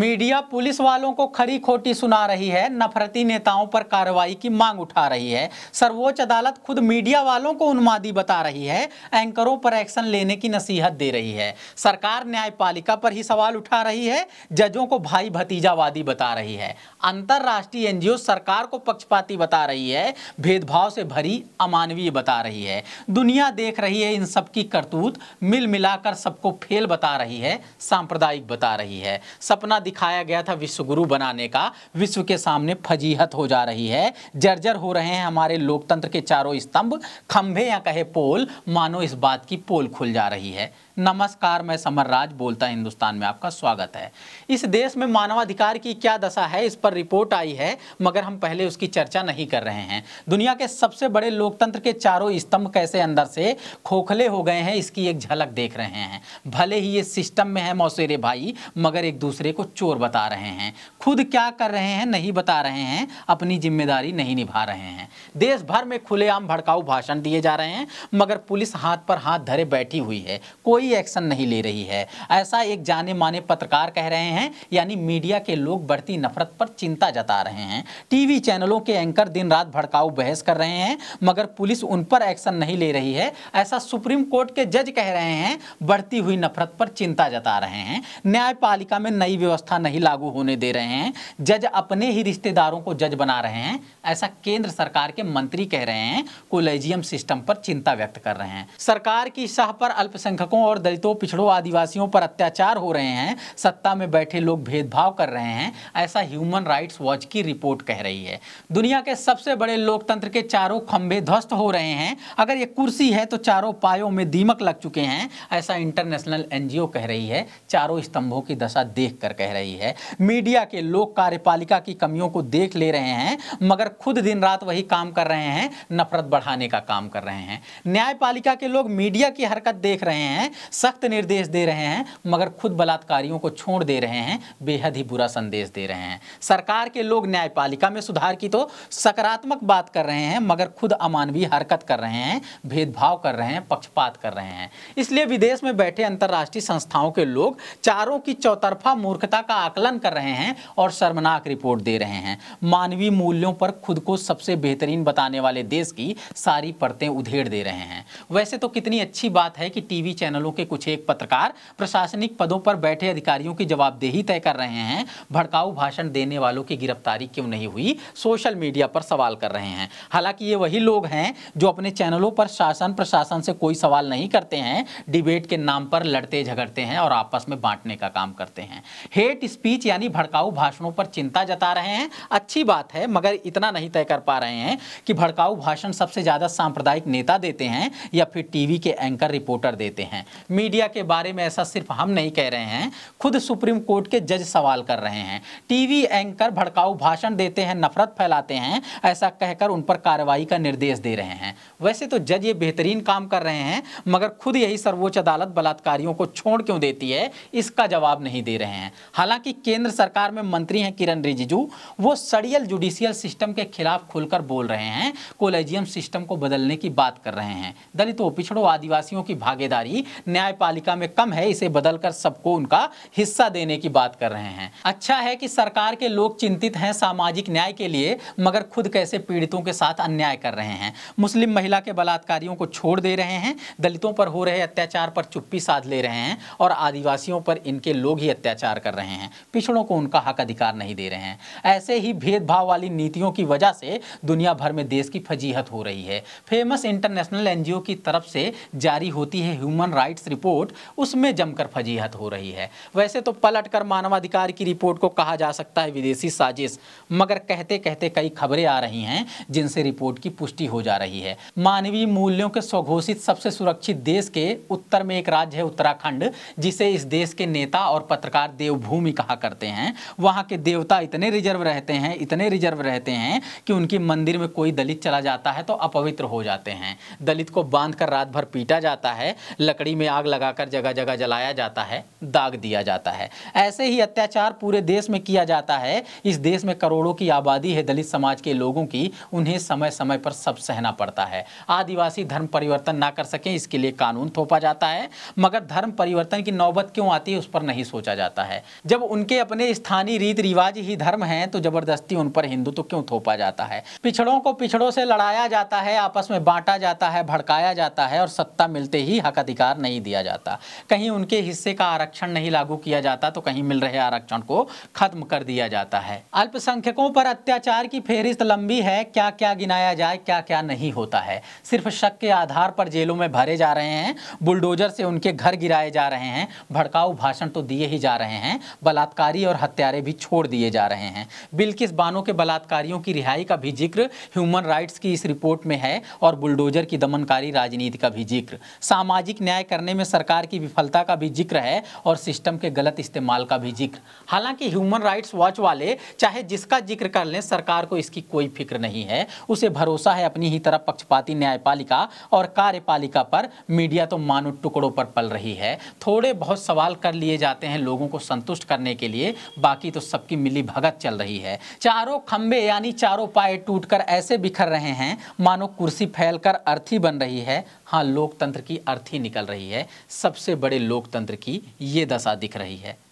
media police वालों को खरी खोटी सुना रही है नफरती नेताओं पर कार्रवाई की मांग उठा रही है सर्वोच्च अदालत खुद मीडिया वालों को उन्मादी बता रही है एंकरों पर एक्शन लेने की नसीहत दे रही है सरकार न्यायपालिका पर ही सवाल उठा रही है जजों को भाई भतीजावादी बता रही है अंतर्राष्ट्रीय एनजीओ सरकार को पक्षपाती बता रही है भेदभाव से भरी अमानवीय बता रही है दुनिया देख रही है इन सबकी करतूत मिल मिलाकर सबको फेल बता रही है सांप्रदायिक बता रही है सपना दिखाया गया था विश्वगुरु बनाने का विश्व के सामने फजीहत हो जा रही है जर्जर हो रहे हैं हमारे लोकतंत्र के चारों स्तंभ खंभे या कहे पोल मानो इस बात की पोल खुल जा रही है नमस्कार मैं समर राज बोलता हिंदुस्तान में आपका स्वागत है इस देश में मानवाधिकार की क्या दशा है इस पर रिपोर्ट आई है मगर हम पहले उसकी चर्चा नहीं कर रहे हैं दुनिया के सबसे बड़े लोकतंत्र के चारों स्तंभ कैसे अंदर से खोखले हो गए हैं इसकी एक झलक देख रहे हैं भले ही ये सिस्टम में है मौसेरे भाई मगर एक दूसरे को चोर बता रहे हैं खुद क्या कर रहे हैं नहीं बता रहे हैं अपनी जिम्मेदारी नहीं निभा रहे हैं देश भर में खुलेआम भड़काऊ भाषण दिए जा रहे हैं मगर पुलिस हाथ पर हाथ धरे बैठी हुई है कोई एक्शन नहीं ले रही है ऐसा एक जाने माने पत्रकार कह रहे हैं यानी मीडिया के लोग बढ़ती नफरत पर चिंता जता रहे हैं टीवी चैनलों के एंकर दिन रात भड़काऊ बहस कर रहे हैं मगर पुलिस उन पर एक्शन नहीं ले रही है ऐसा सुप्रीम कोर्ट के जज कह रहे हैं बढ़ती हुई नफरत पर चिंता जता रहे हैं न्यायपालिका में नई व्यवस्था व्यवस्था नहीं लागू होने दे रहे हैं जज अपने ही रिश्तेदारों को जज बना रहे हैं ऐसा केंद्र सरकार के मंत्री कह रहे हैं कोलेजियम सिस्टम पर चिंता व्यक्त कर रहे हैं सरकार की शाह पर अल्पसंख्यकों और दलितों पिछड़ों आदिवासियों पर अत्याचार हो रहे हैं सत्ता में बैठे लोग भेदभाव कर रहे हैं ऐसा ह्यूमन राइट्स वॉच की रिपोर्ट कह रही है दुनिया के सबसे बड़े लोकतंत्र के चारों खंभे ध्वस्त हो रहे हैं अगर ये कुर्सी है तो चारों पायों में दीमक लग चुके हैं ऐसा इंटरनेशनल एनजीओ कह रही है चारों स्तंभों की दशा देख कर कह रही है मीडिया के लोग कार्यपालिका की कमियों को देख ले रहे हैं मगर खुद दिन रात वही काम कर रहे हैं नफरत बढ़ाने का काम कर रहे हैं न्यायपालिका के लोग मीडिया की हरकत देख रहे हैं सख्त निर्देश दे रहे हैं मगर खुद बलात्कारियों को छोड़ दे रहे हैं बेहद ही बुरा संदेश दे रहे हैं सरकार के लोग न्यायपालिका में सुधार की तो सकारात्मक बात कर रहे हैं मगर खुद अमानवीय हरकत कर रहे हैं भेदभाव कर रहे हैं पक्षपात कर रहे हैं इसलिए विदेश में बैठे अंतर्राष्ट्रीय संस्थाओं के लोग चारों की चौतरफा मूर्खता आवश्यकता का आकलन कर रहे हैं और शर्मनाक रिपोर्ट दे रहे हैं मानवीय मूल्यों पर खुद को सबसे बेहतरीन बताने वाले देश की सारी परतें उधेड़ दे रहे हैं वैसे तो कितनी अच्छी बात है कि टीवी चैनलों के कुछ एक पत्रकार प्रशासनिक पदों पर बैठे अधिकारियों की जवाबदेही तय कर रहे हैं भड़काऊ भाषण देने वालों की गिरफ्तारी क्यों नहीं हुई सोशल मीडिया पर सवाल कर रहे हैं हालांकि ये वही लोग हैं जो अपने चैनलों पर शासन प्रशासन से कोई सवाल नहीं करते हैं डिबेट के नाम पर लड़ते झगड़ते हैं और आपस में बांटने का काम करते हैं हेट स्पीच यानी भड़काऊ भाषणों पर चिंता जता रहे हैं अच्छी बात है मगर इतना नहीं तय कर पा रहे हैं कि भड़काऊ भाषण सबसे ज़्यादा सांप्रदायिक नेता देते हैं या फिर टीवी के एंकर रिपोर्टर देते हैं मीडिया के बारे में ऐसा सिर्फ हम नहीं कह रहे हैं खुद सुप्रीम कोर्ट के जज सवाल कर रहे हैं टीवी एंकर भड़काऊ भाषण देते हैं नफरत फैलाते हैं ऐसा कहकर उन पर कार्रवाई का निर्देश दे रहे हैं वैसे तो जज ये बेहतरीन काम कर रहे हैं मगर खुद यही सर्वोच्च अदालत बलात्कारियों को छोड़ क्यों देती है इसका जवाब नहीं दे रहे हैं हालांकि केंद्र सरकार में मंत्री हैं किरण रिजिजू वो सड़ियल जुडिशियल सिस्टम के खिलाफ खुलकर बोल रहे हैं कोलेजियम सिस्टम को बदलने की बात कर रहे हैं दलितों पिछड़ों आदिवासियों की भागीदारी न्यायपालिका में कम है इसे बदलकर सबको उनका हिस्सा देने की बात कर रहे हैं अच्छा है कि सरकार के लोग चिंतित हैं सामाजिक न्याय के लिए मगर खुद कैसे पीड़ितों के साथ अन्याय कर रहे हैं मुस्लिम महिला के बलात्कारियों को छोड़ दे रहे हैं दलितों पर हो रहे अत्याचार पर चुप्पी साध ले रहे हैं और आदिवासियों पर इनके लोग ही अत्याचार कर रहे हैं रहे हैं पिछड़ों को उनका हक अधिकार नहीं दे रहे हैं ऐसे ही भेदभाव वाली नीतियों की वजह से दुनिया भर में देश की फजीहत हो रही है फेमस इंटरनेशनल एन की तरफ से जारी होती है ह्यूमन राइट्स रिपोर्ट उसमें जमकर फजीहत हो रही है वैसे तो पलट मानवाधिकार की रिपोर्ट को कहा जा सकता है विदेशी साजिश मगर कहते कहते कई खबरें आ रही हैं जिनसे रिपोर्ट की पुष्टि हो जा रही है मानवीय मूल्यों के स्वघोषित सबसे सुरक्षित देश के उत्तर में एक राज्य है उत्तराखंड जिसे इस देश के नेता और पत्रकार देवभूमि भूमि कहा करते हैं वहाँ के देवता इतने रिजर्व रहते हैं इतने रिजर्व रहते हैं कि उनके मंदिर में कोई दलित चला जाता है तो अपवित्र हो जाते हैं दलित को बांध कर रात भर पीटा जाता है लकड़ी में आग लगाकर जगह जगह जलाया जाता है दाग दिया जाता है ऐसे ही अत्याचार पूरे देश में किया जाता है इस देश में करोड़ों की आबादी है दलित समाज के लोगों की उन्हें समय समय पर सब सहना पड़ता है आदिवासी धर्म परिवर्तन ना कर सकें इसके लिए कानून थोपा जाता है मगर धर्म परिवर्तन की नौबत क्यों आती है उस पर नहीं सोचा जाता है जब उनके अपने स्थानीय रीत रिवाज ही धर्म हैं तो जबरदस्ती उन पर हिंदुत्व तो क्यों थोपा जाता है पिछड़ों को पिछड़ों से लड़ाया जाता है आपस में बांटा जाता है भड़काया जाता है और सत्ता मिलते ही हक अधिकार नहीं दिया जाता कहीं उनके हिस्से का आरक्षण नहीं लागू किया जाता तो कहीं मिल रहे आरक्षण को खत्म कर दिया जाता है अल्पसंख्यकों पर अत्याचार की फेहरिस्त लंबी है क्या क्या गिनाया जाए क्या क्या नहीं होता है सिर्फ शक के आधार पर जेलों में भरे जा रहे हैं बुलडोजर से उनके घर गिराए जा रहे हैं भड़काऊ भाषण तो दिए ही जा रहे हैं बलात्कारी और हत्यारे भी छोड़ दिए जा रहे हैं बिल्किस बानो के बलात्कारियों की रिहाई का भी जिक्र ह्यूमन राइट्स की इस रिपोर्ट में है और बुलडोजर की दमनकारी राजनीति का भी जिक्र सामाजिक न्याय करने में सरकार की विफलता का भी जिक्र है और सिस्टम के गलत इस्तेमाल का भी जिक्र हालांकि ह्यूमन राइट्स वॉच वाले चाहे जिसका जिक्र कर लें सरकार को इसकी कोई फिक्र नहीं है उसे भरोसा है अपनी ही तरफ पक्षपाती न्यायपालिका और कार्यपालिका पर मीडिया तो मानो टुकड़ों पर पल रही है थोड़े बहुत सवाल कर लिए जाते हैं लोगों को संतुष्ट संतुष्ट करने के लिए बाकी तो सबकी मिली भगत चल रही है चारों खंबे यानी चारों पाए टूटकर ऐसे बिखर रहे हैं मानो कुर्सी फैलकर अर्थी बन रही है हाँ लोकतंत्र की अर्थी निकल रही है सबसे बड़े लोकतंत्र की ये दशा दिख रही है